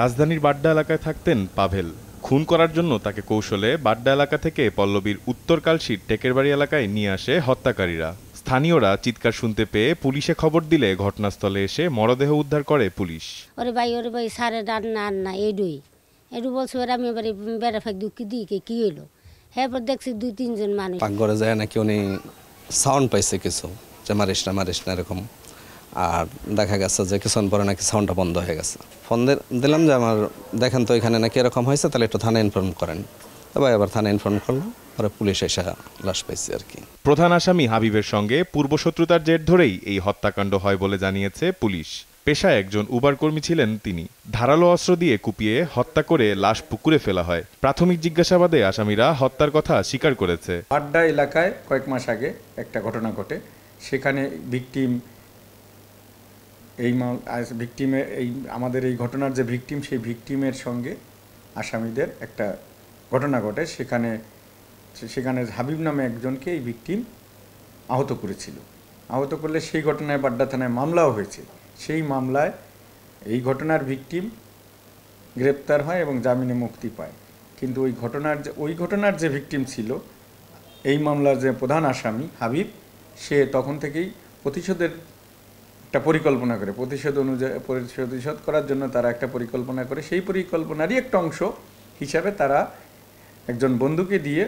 রাজধানীর বাড্ডা এলাকায় থাকতেন পাভেল খুন করার জন্য তাকে কৌশলে বাড্ডা এলাকা থেকে পল্লবীর উত্তর কালশির টেকেরবাড়ি এলাকায় নিয়ে আসে হত্যাকারীরা স্থানীয়রা চিৎকার শুনতে পেয়ে পুলিশে খবর দিলে ঘটনাস্থলে এসে মরদেহ উদ্ধার করে পুলিশ ওরে ভাই ওরে ভাই সারে রান্না না এডুই এডু বলছে ওরা আমি এবারে বেড়া ফাঁক দুঃখ দিই কে কি হইলো এরপর দেখছি দুই তিনজন মানুষ পাকঘরে যায় নাকি উনি সাউন্ড পাইছে কিছু যে মারিস না মারিস না এরকম আর দেখা গেছে যে কিছুক্ষণ পরে নাকি সাউন্ডটা বন্ধ হয়ে গেছে ফোন দিলাম যে আমার দেখেন তো এখানে নাকি এরকম হয়েছে তাহলে একটু থানা ইনফর্ম করেন তবে আবার থানা ইনফর্ম করলো পরে পুলিশ এসে লাশ পেয়েছে আর কি প্রধান আসামি হাবিবের সঙ্গে পূর্বশত্রুতার জের ধরেই এই হত্যাকাণ্ড হয় বলে জানিয়েছে পুলিশ পেশায় একজন উবার কর্মী ছিলেন তিনি ধারালো অস্ত্র দিয়ে কুপিয়ে হত্যা করে লাশ পুকুরে ফেলা হয় প্রাথমিক জিজ্ঞাসাবাদে আসামিরা হত্যার কথা স্বীকার করেছে আড্ডা এলাকায় কয়েক মাস আগে একটা ঘটনা ঘটে সেখানে ভিকটিম এই ভিকটিমের এই আমাদের এই ঘটনার যে ভিকটিম সেই ভিকটিমের সঙ্গে আসামিদের একটা ঘটনা ঘটে সেখানে সেখানে হাবিব নামে একজনকে এই ভিকটিম আহত করেছিল আহত করলে সেই ঘটনায় বাড্ডা থানায় মামলাও হয়েছে সেই মামলায় এই ঘটনার ভিকটিম গ্রেপ্তার হয় এবং জামিনে মুক্তি পায় কিন্তু ওই ঘটনার যে ওই ঘটনার যে ভিকটিম ছিল এই মামলার যে প্রধান আসামি হাবিব সে তখন থেকেই প্রতিশোধের একটা পরিকল্পনা করে প্রতিশোধ অনুযায়ী প্রতিশোধ করার জন্য তারা একটা পরিকল্পনা করে সেই পরিকল্পনারই একটা অংশ হিসাবে তারা একজন বন্ধুকে দিয়ে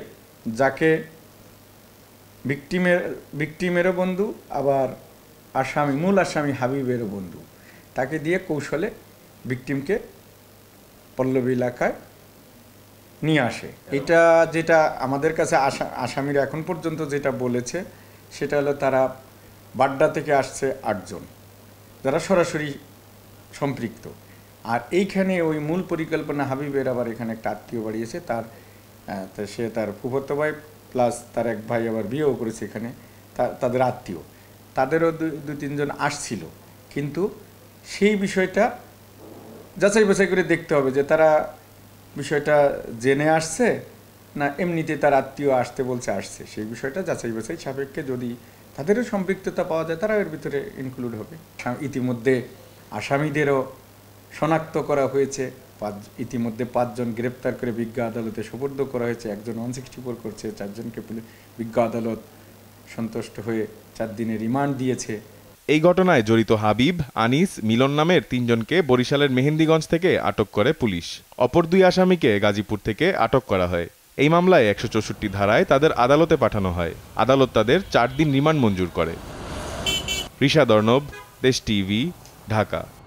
যাকে ভিক্টিমের ভিক্টিমেরও বন্ধু আবার আসামি মূল আসামি হাবিবেরও বন্ধু তাকে দিয়ে কৌশলে ভিকটিমকে পল্লবী এলাকায় নিয়ে আসে এটা যেটা আমাদের কাছে আসামিরা এখন পর্যন্ত যেটা বলেছে সেটা হলো তারা বাড্ডা থেকে আসছে আটজন যারা সরাসরি সম্পৃক্ত আর এইখানে ওই মূল পরিকল্পনা হাবিবের আবার এখানে একটা আত্মীয় বাড়িয়েছে তার সে তার ফুফতো ভাই প্লাস তার এক ভাই আবার বিয়েও করেছে এখানে তাদের আত্মীয় তাদেরও দু তিনজন আসছিল কিন্তু সেই বিষয়টা যাচাই বাছাই করে দেখতে হবে যে তারা বিষয়টা জেনে আসছে না এমনিতে তার আত্মীয় আসতে বলছে আসছে সেই বিষয়টা যাচাই বাছাই সাপেক্ষে যদি তাদেরও সম্পৃক্ততা পাওয়া যায় তারা এর ভিতরে ইনক্লুড হবে ইতিমধ্যে আসামিদেরও শনাক্ত করা হয়েছে পাঁচ ইতিমধ্যে পাঁচজন গ্রেপ্তার করে বিজ্ঞ আদালতে সুপর্দ করা হয়েছে একজন ওয়ান সিক্সটি ফোর করছে চারজনকে বিজ্ঞ আদালত সন্তুষ্ট হয়ে চার দিনের রিমান্ড দিয়েছে এই ঘটনায় জড়িত হাবিব আনিস মিলন নামের তিনজনকে বরিশালের মেহেন্দিগঞ্জ থেকে আটক করে পুলিশ অপর দুই আসামিকে গাজীপুর থেকে আটক করা হয় এই মামলায় একশো চৌষট্টি ধারায় তাদের আদালতে পাঠানো হয় আদালত তাদের চার দিন রিমান্ড মঞ্জুর করে ঋষা দর্ণব দেশ টিভি ঢাকা